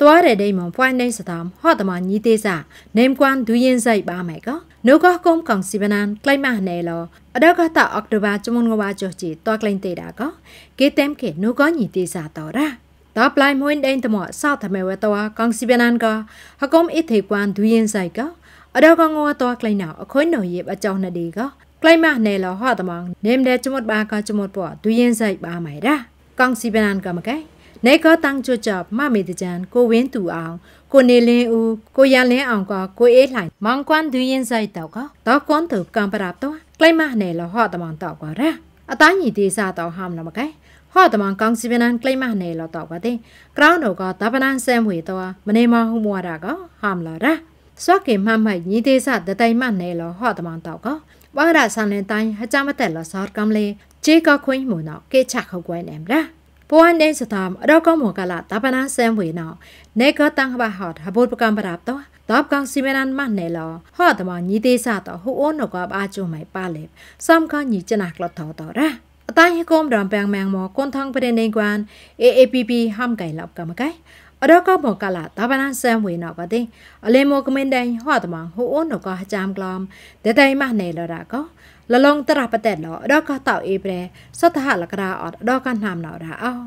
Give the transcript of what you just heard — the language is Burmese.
ตัวเรได้มองพวนในสตอมฮอดมอนยีเตซาเนมกวนดูยินใจบ้าไหมก็นูก็กมกองสิบนันใกล้มาเนลอအတော့ကတော့အောက်တိုဘာကျမွန်ကဘာကြောချီတွားကလင်တေတာကကေတမ်ကေနုကောညီတေစာတော်ရာတော့ပလိုင်းမွင်းဒိန်တမောဆောက်သမဲဝဲတော်ကောင်စီပနန်ကဟကုံအစ်သေးကွမ်ဒူရင်ဆိုင်ကအတော့ကငောတော်ကလိုင်းနော်အခွင့်တော်ရအကြောင်းနဲ့ဒီကကလိုင်းမနဲ့လောဟောတမောင်နေမတဲ့ကျမတ်ဘာကကျမတ်ပေါ်ဒူရင်ဆိုင်ပါမိုင်ရာကောင်စီပနန်ကမကဲနေကောတန်းကြွကြမမေတကြံကိုဝင်းသူအောင်ကိုနေလင်းဦးကိုရန်လင်းအောင်ကကိုအေးလှိုင်မောင်ကွမ်းဒူးရင်ဆိုင်တော့ကတော့ကွန်သူကံပရာတော့ကလိမဟနယ်လဟော့တမန်တော့ကရအတိုင်းညီသေးစားတော့ဟာမနမကဲဟော့တမန်ကောင်းစီပနန်ကလိမဟနယ်လတော့ကတဲ့ကရောင်းတော့ကဒပနန်ဆဲမွေတော့မနေမဟုမွာတာကဟာမလာရစွက်ကေမမိုက်ညီသေးစားတတိုင်မနယ်လဟော့တမန်တော့ကဘာရဆန်လင်တိုင်းဟကြမတက်လဆော့ကံလေခြေကခွင်းမှုနော်ကေချခုတ်ကွဲနေမလားពួនដេសតាមរកមួកឡាតបណាសែមវីណោណេកតាំងបហតហបុបកំបរាបតោតបកងស៊ីមេរានម៉ាណេឡោហតមញីទេសាតហូអូនកបអាចុមៃប៉ាលេបសំកញីចណាក់លតតរ៉ាអតៃហេកុំរំប៉ាំងម៉ាំងមកគនថងប្រេនេងគួន AAPP ហំកៃឡប់កំកៃအတော့ကောက်ပေါ်ကလာဒါပနန်ဆမ်ဝင်တော့ပါတဲ့အလင်းမောကမင်းတန်ဟောတမဟိုအိုနောကဟကြမ်ကလမ်ဒေတိုင်မနေလရာကောလလုံးတရပတဲ့လောအတော့ကတောက်အေးပရဲစတ်တဟလကရာအော်အတော့ကနမ်နော်ရာအော